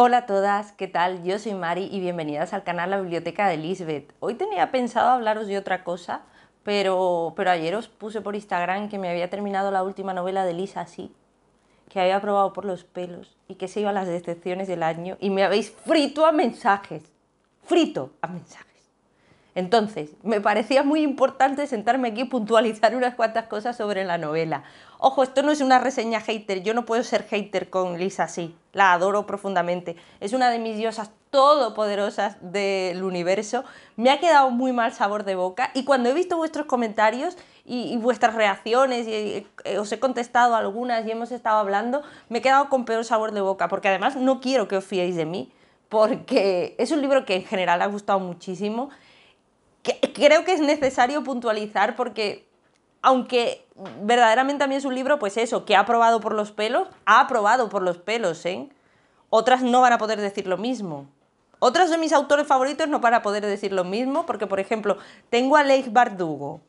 Hola a todas, ¿qué tal? Yo soy Mari y bienvenidas al canal La Biblioteca de Lisbeth. Hoy tenía pensado hablaros de otra cosa, pero, pero ayer os puse por Instagram que me había terminado la última novela de Lisa así, que había probado por los pelos y que se iba a las decepciones del año y me habéis frito a mensajes. Frito a mensajes. Entonces, me parecía muy importante sentarme aquí y puntualizar unas cuantas cosas sobre la novela. Ojo, esto no es una reseña hater, yo no puedo ser hater con Lisa sí, la adoro profundamente, es una de mis diosas todopoderosas del universo, me ha quedado muy mal sabor de boca y cuando he visto vuestros comentarios y, vuestras reacciones y, eh, eh, os he contestado algunas y hemos estado hablando, me he quedado con peor sabor de boca porque además no quiero que os fiéis de mí porque es un libro que en general ha gustado muchísimo creo que es necesario puntualizar porque aunque verdaderamente también es un libro, pues eso, que ha aprobado por los pelos, ha aprobado por los pelos, ¿eh? Otras no van a poder decir lo mismo. otras de mis autores favoritos no van a poder decir lo mismo, porque, por ejemplo, tengo a Leif Bardugo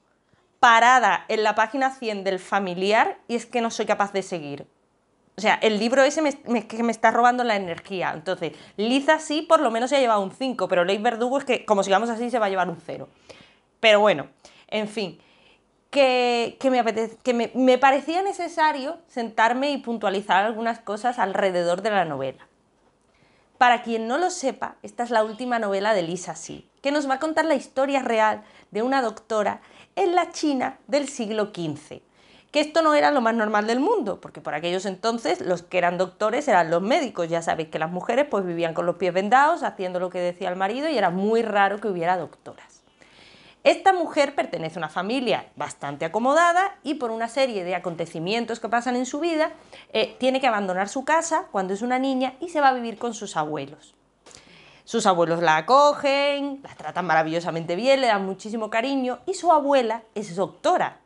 parada en la página 100 del familiar y es que no soy capaz de seguir. O sea, el libro ese me, que me está robando la energía. Entonces, Lisa sí, por lo menos se ha llevado un 5, pero Leif Verdugo es que, como sigamos así, se va a llevar un 0. Pero bueno, en fin, que, me, me parecía necesario sentarme y puntualizar algunas cosas alrededor de la novela. Para quien no lo sepa, esta es la última novela de Lisa Sí, que nos va a contar la historia real de una doctora en la China del siglo XV, que esto no era lo más normal del mundo, porque por aquellos entonces los que eran doctores eran los médicos, ya sabéis que las mujeres pues vivían con los pies vendados, haciendo lo que decía el marido y era muy raro que hubiera doctoras. Esta mujer pertenece a una familia bastante acomodada y por una serie de acontecimientos que pasan en su vida, eh, tiene que abandonar su casa cuando es una niña y se va a vivir con sus abuelos. Sus abuelos la acogen, la tratan maravillosamente bien, le dan muchísimo cariño y su abuela es doctora,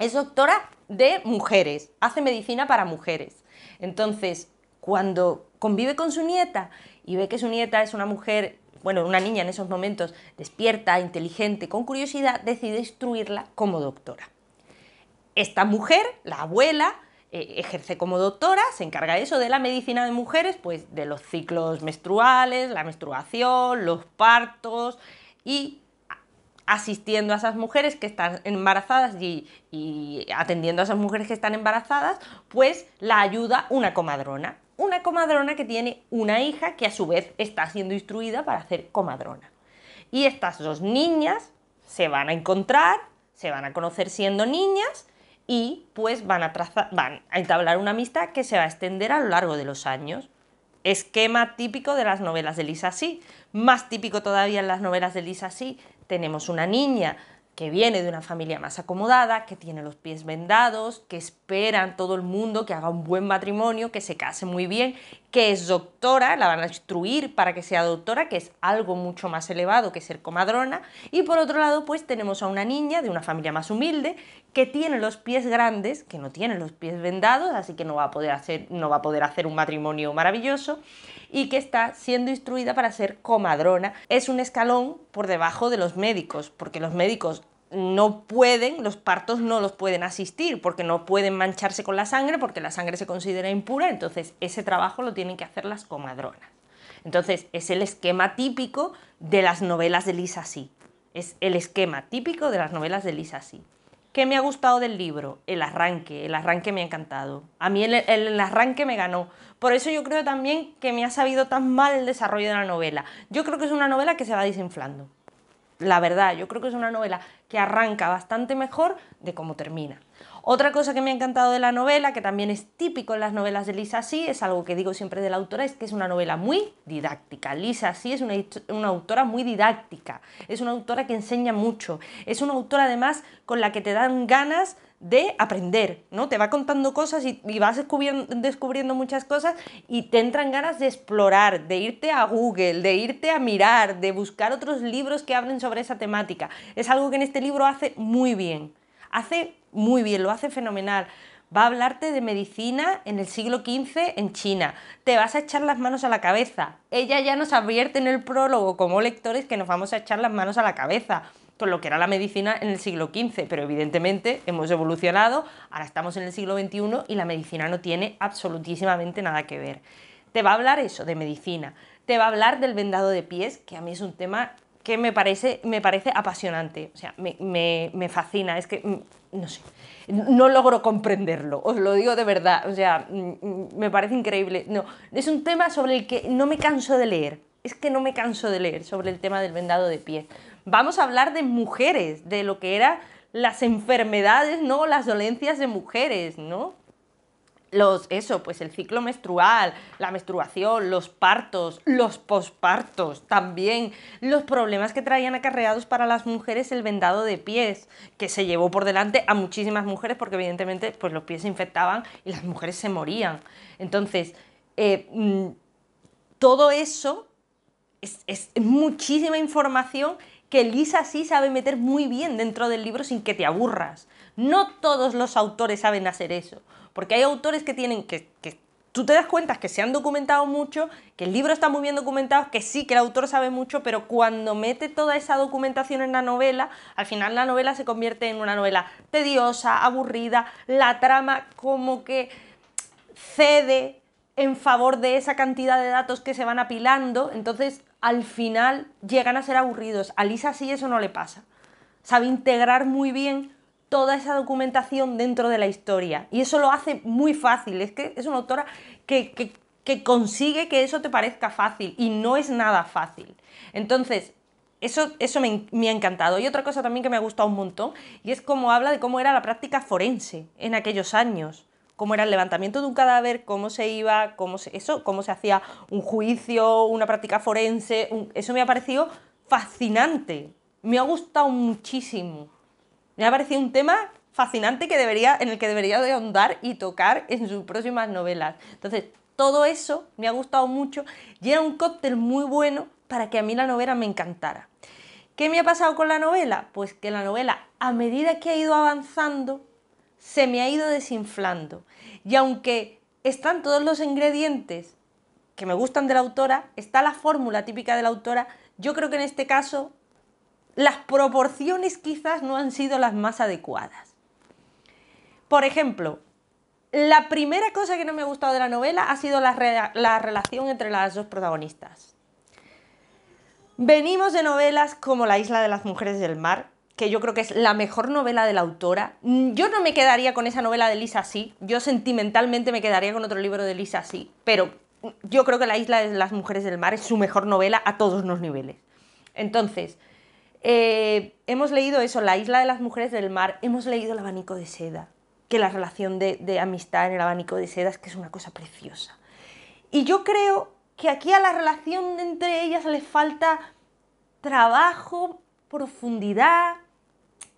es doctora de mujeres, hace medicina para mujeres. Entonces, cuando convive con su nieta y ve que su nieta es una mujer, bueno, una niña en esos momentos, despierta, inteligente, con curiosidad, decide instruirla como doctora. Esta mujer, la abuela, eh, ejerce como doctora, se encarga de eso, de la medicina de mujeres, pues de los ciclos menstruales, la menstruación, los partos y asistiendo a esas mujeres que están embarazadas y, atendiendo a esas mujeres que están embarazadas, pues la ayuda una comadrona. Una comadrona que tiene una hija que a su vez está siendo instruida para hacer comadrona. Y estas dos niñas se van a encontrar, se van a conocer siendo niñas y pues van a, trazar, van a entablar una amistad que se va a extender a lo largo de los años. Esquema típico de las novelas de Lisa Sí, más típico todavía en las novelas de Lisa Sí, tenemos una niña que viene de una familia más acomodada, que tiene los pies vendados, que esperan todo el mundo que haga un buen matrimonio, que se case muy bien, que es doctora, la van a instruir para que sea doctora, que es algo mucho más elevado que ser comadrona. Y por otro lado, pues tenemos a una niña de una familia más humilde que tiene los pies grandes, que no tiene los pies vendados, así que no va a poder hacer, no va a poder hacer un matrimonio maravilloso y que está siendo instruida para ser comadrona. Es un escalón por debajo de los médicos, porque los médicos no pueden, los partos no los pueden asistir porque no pueden mancharse con la sangre, porque la sangre se considera impura, entonces ese trabajo lo tienen que hacer las comadronas. Entonces es el esquema típico de las novelas de Lisa Sí. Es el esquema típico de las novelas de Lisa Sí. ¿Qué me ha gustado del libro? El arranque, el arranque me ha encantado. A mí el, arranque me ganó. Por eso yo creo también que me ha sabido tan mal el desarrollo de la novela. Yo creo que es una novela que se va desinflando. La verdad, yo creo que es una novela que arranca bastante mejor de cómo termina. Otra cosa que me ha encantado de la novela, que también es típico en las novelas de Lisa Sí, es algo que digo siempre de la autora, es que es una novela muy didáctica. Lisa Sí es una, autora muy didáctica, es una autora que enseña mucho, es una autora además con la que te dan ganas de aprender, ¿no? Te va contando cosas y, vas descubriendo, descubriendo, muchas cosas y te entran ganas de explorar, de irte a Google, de irte a mirar, de buscar otros libros que hablen sobre esa temática. Es algo que en este libro hace muy bien. Hace muy bien, lo hace fenomenal. Va a hablarte de medicina en el siglo XV en China. Te vas a echar las manos a la cabeza. Ella ya nos advierte en el prólogo como lectores que nos vamos a echar las manos a la cabeza con lo que era la medicina en el siglo XV, pero evidentemente hemos evolucionado, ahora estamos en el siglo XXI y la medicina no tiene absolutísimamente nada que ver. Te va a hablar eso de medicina, te va a hablar del vendado de pies, que a mí es un tema que me parece, me parece apasionante, o sea, me, fascina, es que, mm, no sé, no logro comprenderlo, os lo digo de verdad, o sea, mm, mm, me parece increíble. No, es un tema sobre el que no me canso de leer, es que no me canso de leer sobre el tema del vendado de pie, Vamos a hablar de mujeres, de lo que eran las enfermedades, ¿no? Las dolencias de mujeres, ¿no? los, eso, pues el ciclo menstrual, la menstruación, los partos, los pospartos, también los problemas que traían acarreados para las mujeres el vendado de pies, que se llevó por delante a muchísimas mujeres porque evidentemente pues los pies se infectaban y las mujeres se morían. Entonces, eh, mm, todo eso es muchísima información que Lisa sí sabe meter muy bien dentro del libro sin que te aburras. No todos los autores saben hacer eso porque hay autores que tienen que, tú te das cuenta que se han documentado mucho, que el libro está muy bien documentado, que sí, que el autor sabe mucho, pero cuando mete toda esa documentación en la novela, al final la novela se convierte en una novela tediosa, aburrida, la trama como que cede en favor de esa cantidad de datos que se van apilando, entonces al final llegan a ser aburridos. A Lisa sí eso no le pasa. Sabe integrar muy bien toda esa documentación dentro de la historia. Y eso lo hace muy fácil. Es que es una autora que, consigue que eso te parezca fácil y no es nada fácil. Entonces, eso, eso me, ha encantado. Y otra cosa también que me ha gustado un montón, y es cómo habla de cómo era la práctica forense en aquellos años. Cómo era el levantamiento de un cadáver, cómo se iba, cómo se, eso, cómo se hacía un juicio, una práctica forense. eso me ha parecido fascinante. Me ha gustado muchísimo. Me ha parecido un tema fascinante que debería, en el que debería de ahondar y tocar en sus próximas novelas. Entonces, todo eso me ha gustado mucho y era un cóctel muy bueno para que a mí la novela me encantara. ¿Qué me ha pasado con la novela? Pues que la novela, a medida que ha ido avanzando, se me ha ido desinflando. Y aunque están todos los ingredientes que me gustan de la autora, está la fórmula típica de la autora, yo creo que en este caso las proporciones quizás no han sido las más adecuadas. Por ejemplo, la primera cosa que no me ha gustado de la novela ha sido la, relación entre las dos protagonistas. Venimos de novelas como La isla de las mujeres del mar, que yo creo que es la mejor novela de la autora. Yo no me quedaría con esa novela de Lisa así, yo sentimentalmente me quedaría con otro libro de Lisa así, pero yo creo que La isla de las mujeres del mar es su mejor novela a todos los niveles. Entonces, eh, hemos leído eso, La isla de las mujeres del mar, hemos leído El abanico de seda, que la relación de, amistad en el abanico de seda es que es una cosa preciosa. Y yo creo que aquí a la relación entre ellas le falta trabajo, profundidad,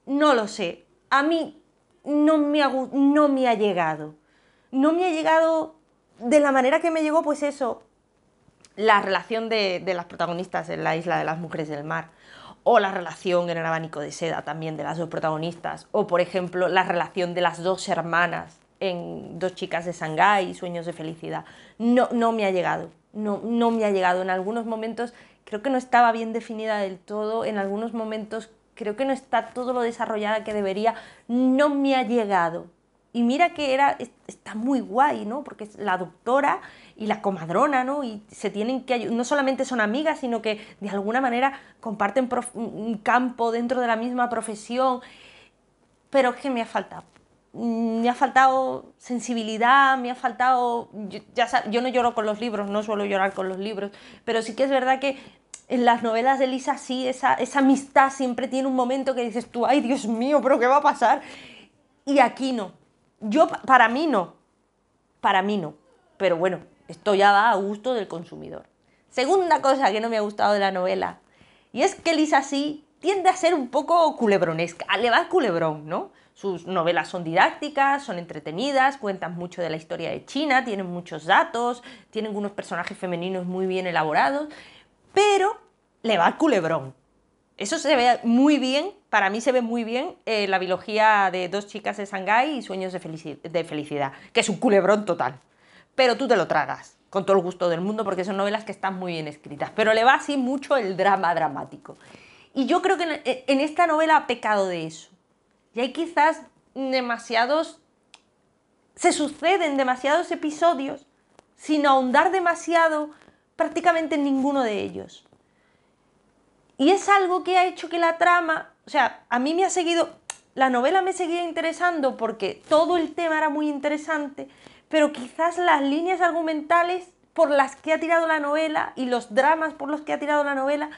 no lo sé. A mí no me ha, llegado. No me ha llegado de la manera que me llegó, pues eso, la relación de las protagonistas en la isla de las mujeres del mar o la relación en el abanico de seda también de las dos protagonistas, o por ejemplo la relación de las dos hermanas en Dos chicas de Shanghái, Sueños de Felicidad. No, no me ha llegado, no, no me ha llegado. En algunos momentos creo que no estaba bien definida del todo, en algunos momentos creo que no está todo lo desarrollada que debería, no me ha llegado, y mira que era, está muy guay, ¿no? Porque es la doctora y la comadrona, ¿no? Y se tienen que no solamente son amigas, sino que de alguna manera comparten un campo dentro de la misma profesión. Pero es que me ha faltado. Me ha faltado sensibilidad, me ha faltado. Yo, ya yo no lloro con los libros, no suelo llorar con los libros, pero sí que es verdad que en las novelas de Lisa sí, esa, esa amistad siempre tiene un momento que dices tú, ay Dios mío, pero ¿qué va a pasar? Y aquí no yo, para mí no. Para mí no. Pero bueno, esto ya va a gusto del consumidor. Segunda cosa que no me ha gustado de la novela. Y es que Lisa sí tiende a ser un poco culebronesca. Le va culebrón, ¿no? Sus novelas son didácticas, son entretenidas, cuentan mucho de la historia de China, tienen muchos datos, tienen unos personajes femeninos muy bien elaborados, pero le va culebrón. Eso se ve muy bien para mí se ve muy bien eh, la biología de dos chicas de Shanghái y sueños de, de felicidad, que es un culebrón total. Pero tú te lo tragas con todo el gusto del mundo porque son novelas que están muy bien escritas, pero le va así mucho el drama dramático. Y yo creo que en, e, esta novela ha pecado de eso. Y hay quizás demasiados... Se suceden demasiados episodios sin ahondar demasiado prácticamente en ninguno de ellos. Y es algo que ha hecho que la trama o sea, a mí me ha seguido, la novela me seguía interesando porque todo el tema era muy interesante, pero quizás las líneas argumentales por las que ha tirado la novela y los dramas por los que ha tirado la novela,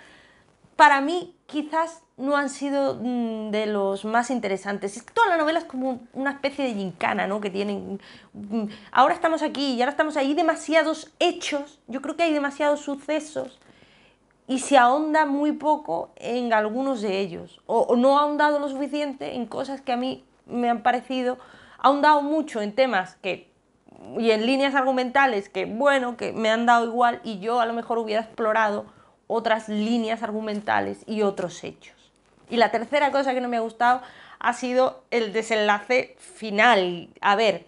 para mí quizás no han sido mm, de los más interesantes. Es toda la novela es como una especie de gincana, ¿no? Que tienen... Mm, ahora estamos aquí y ahora estamos ahí, demasiados hechos, yo creo que hay demasiados sucesos y se ahonda muy poco en algunos de ellos, o, no ha ahondado lo suficiente en cosas que a mí me han parecido, ha ahondado mucho en temas que, y en líneas argumentales que, bueno, que me han dado igual y yo a lo mejor hubiera explorado otras líneas argumentales y otros hechos. Y la tercera cosa que no me ha gustado ha sido el desenlace final. A ver,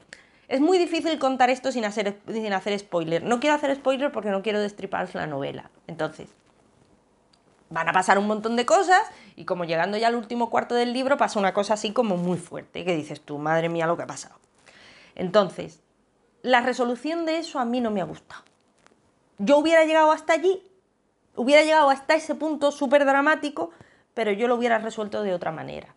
es muy difícil contar esto sin hacer, hacer spoiler. No quiero hacer spoiler porque no quiero destriparse la novela. Entonces, van a pasar un montón de cosas y como llegando ya al último cuarto del libro pasa una cosa así como muy fuerte, que dices tú, madre mía lo que ha pasado. Entonces, la resolución de eso a mí no me ha gustado. Yo hubiera llegado hasta allí, hubiera llegado hasta ese punto súper dramático, pero yo lo hubiera resuelto de otra manera.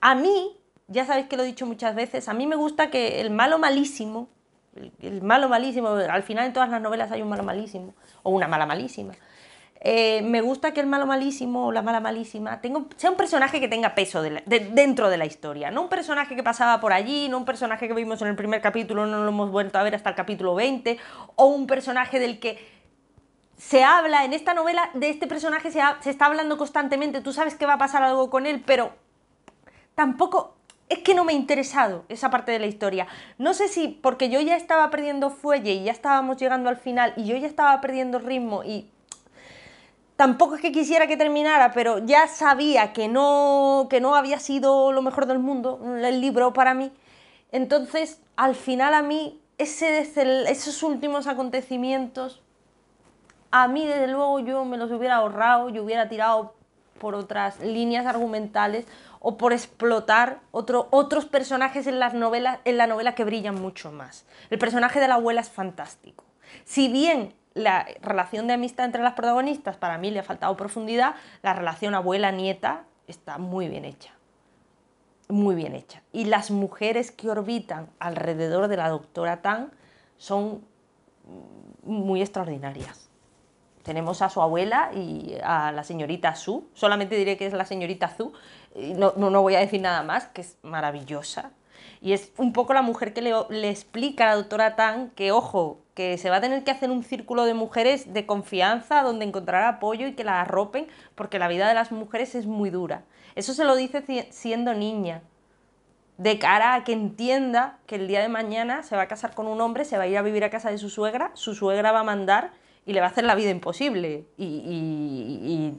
A mí, ya sabéis que lo he dicho muchas veces, a mí me gusta que el malo malísimo, el, el malo malísimo, al final en todas las novelas hay un malo malísimo, o una mala malísima, eh, me gusta que el malo malísimo o la mala malísima sea un personaje que tenga peso dentro de la historia. No un personaje que pasaba por allí, no un personaje que vimos en el primer capítulo, no lo hemos vuelto a ver hasta el capítulo 20, o un personaje del que se habla en esta novela, de este personaje se, se está hablando constantemente, tú sabes que va a pasar algo con él, pero tampoco es que no me ha interesado esa parte de la historia. No sé si porque yo ya estaba perdiendo fuelle y ya estábamos llegando al final y yo ya estaba perdiendo ritmo y tampoco es que quisiera que terminara, pero ya sabía que no, que no había sido lo mejor del mundo mm, el libro para mí. Entonces, al final a mí, esos últimos acontecimientos, a mí desde luego yo me los hubiera ahorrado, yo hubiera tirado por otras líneas argumentales o por explotar otro, otros personajes en, las novelas, en la novela que brillan mucho más. El personaje de la abuela es fantástico. Si bien la relación de amistad entre las protagonistas, para mí le ha faltado profundidad, la relación abuela-nieta está muy bien hecha, muy bien hecha. Y las mujeres que orbitan alrededor de la doctora Tang son muy extraordinarias. Tenemos a su abuela y a la señorita Su, solamente diré que es la señorita Su, no, no, voy a decir nada más, que es maravillosa. Y es un poco la mujer que le, le explica a la doctora Tan que, ojo, que se va a tener que hacer un círculo de mujeres de confianza donde encontrar apoyo y que la arropen, porque la vida de las mujeres es muy dura. Eso se lo dice siendo niña, de cara a que entienda que el día de mañana se va a casar con un hombre, se va a ir a vivir a casa de su suegra, su suegra va a mandar y le va a hacer la vida imposible. Y,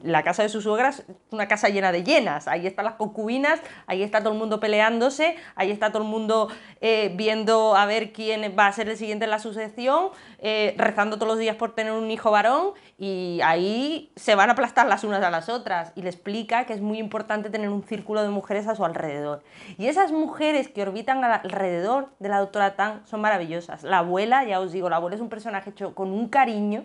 la casa de su suegra es una casa llena de llenas. Ahí están las concubinas, ahí está todo el mundo peleándose, ahí está todo el mundo eh, viendo a ver quién va a ser el siguiente en la sucesión, eh, rezando todos los días por tener un hijo varón y ahí se van a aplastar las unas a las otras. Y le explica que es muy importante tener un círculo de mujeres a su alrededor. Y esas mujeres que orbitan alrededor de la doctora Tang son maravillosas. La abuela, ya os digo, la abuela es un personaje hecho con un cariño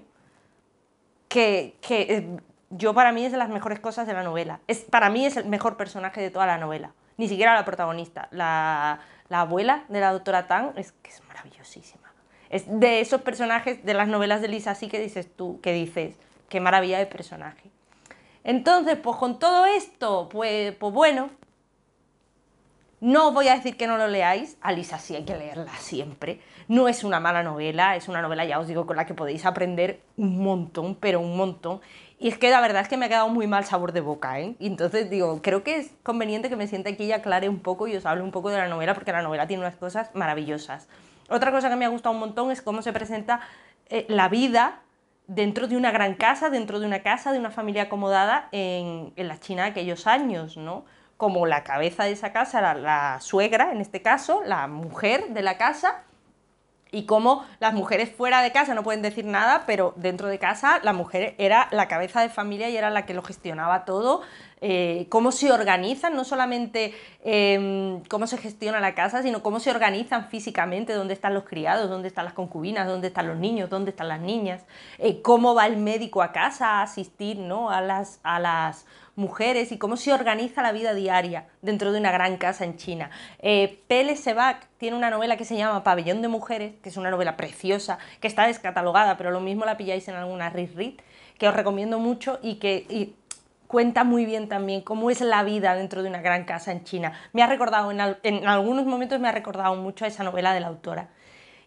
que, eh, yo para mí es de las mejores cosas de la novela. Es, para mí es el mejor personaje de toda la novela. Ni siquiera la protagonista. La, abuela de la doctora Tang es que maravillosísima. Es de esos personajes de las novelas de Lisa así que dices tú, que dices, qué maravilla de personaje. Entonces, pues con todo esto, pues, pues bueno, no voy a decir que no lo leáis, Alisa sí hay que leerla siempre. No es una mala novela, es una novela, ya os digo, con la que podéis aprender un montón, pero un montón. Y es que la verdad es que me ha quedado muy mal sabor de boca, ¿eh? Y entonces digo, creo que es conveniente que me siente aquí y aclare un poco y os hable un poco de la novela, porque la novela tiene unas cosas maravillosas. Otra cosa que me ha gustado un montón es cómo se presenta eh, la vida dentro de una gran casa, dentro de una casa, de una familia acomodada en, en la China de aquellos años, ¿no? como la cabeza de esa casa, la, la suegra en este caso, la mujer de la casa, y como las mujeres fuera de casa no pueden decir nada, pero dentro de casa la mujer era la cabeza de familia y era la que lo gestionaba todo, eh, cómo se organizan, no solamente em, cómo se gestiona la casa, sino cómo se organizan físicamente, dónde están los criados, dónde están las concubinas, dónde están los niños, dónde están las niñas, eh, cómo va el médico a casa a asistir ¿no? a, las, a las mujeres y cómo se organiza la vida diaria dentro de una gran casa en China. Eh, Pele Sebac tiene una novela que se llama Pabellón de Mujeres, que es una novela preciosa, que está descatalogada, pero lo mismo la pilláis en alguna rit que os recomiendo mucho y que cuenta muy bien también cómo es la vida dentro de una gran casa en China. Me ha recordado, en, algunos momentos me ha recordado mucho a esa novela de la autora.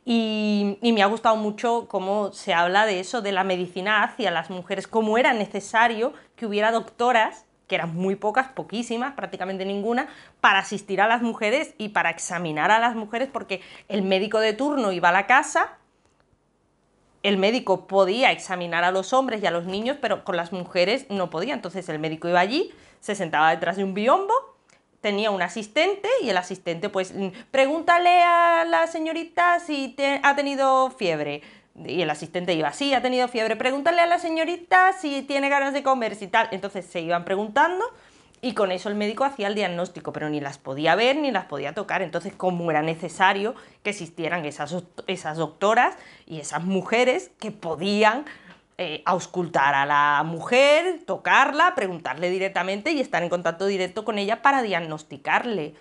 y, me ha gustado mucho cómo se habla de eso, de la medicina hacia las mujeres, cómo era necesario que hubiera doctoras, que eran muy pocas, poquísimas, prácticamente ninguna, para asistir a las mujeres y para examinar a las mujeres, porque el médico de turno iba a la casa el médico podía examinar a los hombres y a los niños, pero con las mujeres no podía. Entonces el médico iba allí, se sentaba detrás de un biombo, tenía un asistente y el asistente pues mm, pregúntale a la señorita si ha tenido fiebre. Y el asistente iba, sí, ha tenido fiebre, pregúntale a la señorita si tiene ganas de comer, y tal. Entonces se iban preguntando y con eso el médico hacía el diagnóstico, pero ni las podía ver ni las podía tocar. Entonces, ¿cómo era necesario que existieran esas, esas doctoras y esas mujeres que podían eh, auscultar a la mujer, tocarla, preguntarle directamente y estar en contacto directo con ella para diagnosticarle.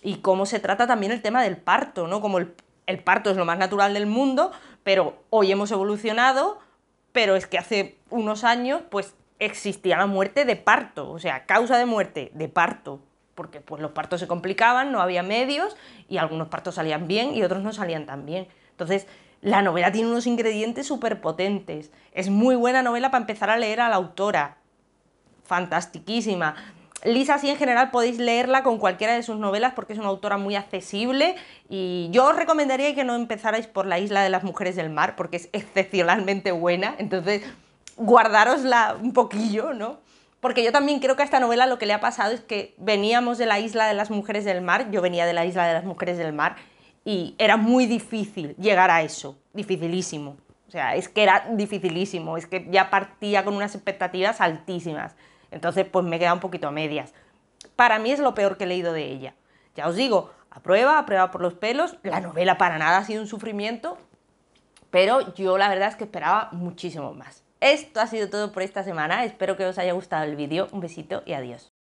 Y cómo se trata también el tema del parto, ¿no? Como el, el parto es lo más natural del mundo, pero hoy hemos evolucionado, pero es que hace unos años, pues existía la muerte de parto, o sea, causa de muerte de parto, porque pues los partos se complicaban, no había medios y algunos partos salían bien y otros no salían tan bien. Entonces, la novela tiene unos ingredientes súper potentes. Es muy buena novela para empezar a leer a la autora. Fantastiquísima. Lisa, sí, en general podéis leerla con cualquiera de sus novelas porque es una autora muy accesible y yo os recomendaría que no empezarais por La isla de las mujeres del mar porque es excepcionalmente buena. Entonces, guardarosla un poquillo, ¿no? Porque yo también creo que a esta novela lo que le ha pasado es que veníamos de la isla de las mujeres del mar, yo venía de la isla de las mujeres del mar, y era muy difícil llegar a eso, dificilísimo. O sea, es que era dificilísimo, es que ya partía con unas expectativas altísimas. Entonces, pues me quedado un poquito a medias. Para mí es lo peor que he leído de ella. Ya os digo, a prueba, a prueba por los pelos. La novela para nada ha sido un sufrimiento, pero yo la verdad es que esperaba muchísimo más. Esto ha sido todo por esta semana, espero que os haya gustado el vídeo, un besito y adiós.